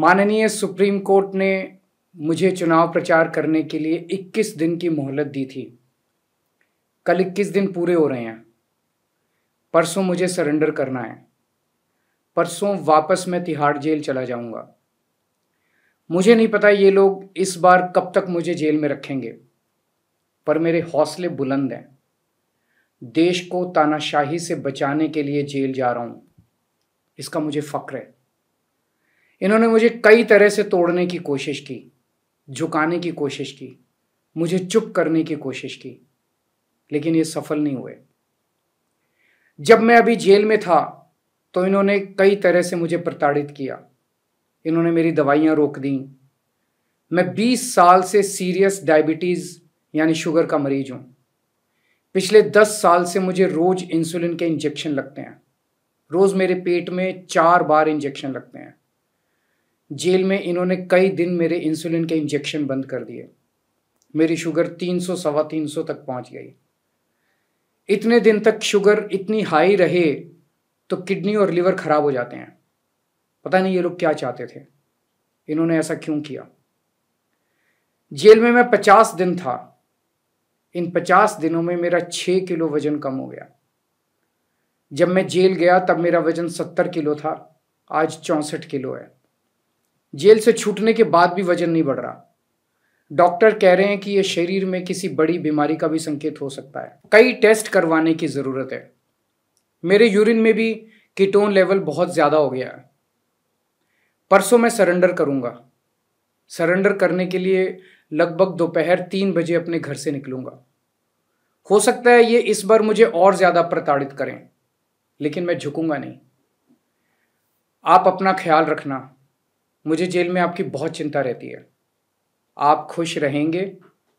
माननीय supreme court ने मुझे चुनाव प्रचार करने के लिए 21 दिन की मोहलत दी थी कल 21 दिन पूरे हो रहे हैं परसों मुझे सरेंडर करना है परसों वापस मैं तिहाड़ जेल चला जाऊंगा मुझे नहीं पता ये लोग इस बार कब तक मुझे जेल में रखेंगे पर मेरे हौसले बुलंद हैं देश को तानाशाही से बचाने के लिए जेल जा रहा हूँ इसका मुझे फ़क्र है इन्होंने मुझे कई तरह से तोड़ने की कोशिश की झुकाने की कोशिश की मुझे चुप करने की कोशिश की लेकिन ये सफल नहीं हुए जब मैं अभी जेल में था तो इन्होंने कई तरह से मुझे प्रताड़ित किया इन्होंने मेरी दवाइयाँ रोक दी मैं 20 साल से सीरियस डायबिटीज़ यानी शुगर का मरीज हूँ पिछले 10 साल से मुझे रोज़ इंसुलिन के इंजेक्शन लगते हैं रोज़ मेरे पेट में चार बार इंजेक्शन लगते हैं जेल में इन्होंने कई दिन मेरे इंसुलिन के इंजेक्शन बंद कर दिए मेरी शुगर तीन सौ सवा तीन सौ तक पहुंच गई इतने दिन तक शुगर इतनी हाई रहे तो किडनी और लिवर खराब हो जाते हैं पता नहीं ये लोग क्या चाहते थे इन्होंने ऐसा क्यों किया जेल में मैं पचास दिन था इन पचास दिनों में मेरा छः किलो वजन कम हो गया जब मैं जेल गया तब मेरा वजन सत्तर किलो था आज चौंसठ किलो है जेल से छूटने के बाद भी वजन नहीं बढ़ रहा डॉक्टर कह रहे हैं कि यह शरीर में किसी बड़ी बीमारी का भी संकेत हो सकता है कई टेस्ट करवाने की ज़रूरत है मेरे यूरिन में भी कीटोन लेवल बहुत ज़्यादा हो गया है परसों मैं सरेंडर करूंगा सरेंडर करने के लिए लगभग दोपहर तीन बजे अपने घर से निकलूंगा हो सकता है ये इस बार मुझे और ज़्यादा प्रताड़ित करें लेकिन मैं झुकूंगा नहीं आप अपना ख्याल रखना मुझे जेल में आपकी बहुत चिंता रहती है आप खुश रहेंगे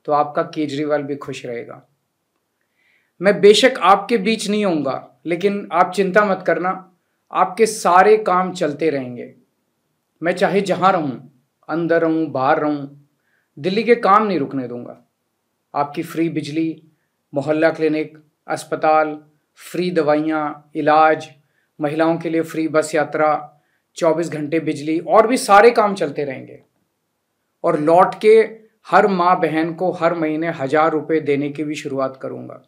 तो आपका केजरीवाल भी खुश रहेगा मैं बेशक आपके बीच नहीं होऊंगा लेकिन आप चिंता मत करना आपके सारे काम चलते रहेंगे मैं चाहे जहां रहूं अंदर रहूं बाहर रहूं दिल्ली के काम नहीं रुकने दूंगा आपकी फ्री बिजली मोहल्ला क्लिनिक अस्पताल फ्री दवाइयाँ इलाज महिलाओं के लिए फ्री बस यात्रा 24 घंटे बिजली और भी सारे काम चलते रहेंगे और लौट के हर माँ बहन को हर महीने हज़ार रुपए देने की भी शुरुआत करूंगा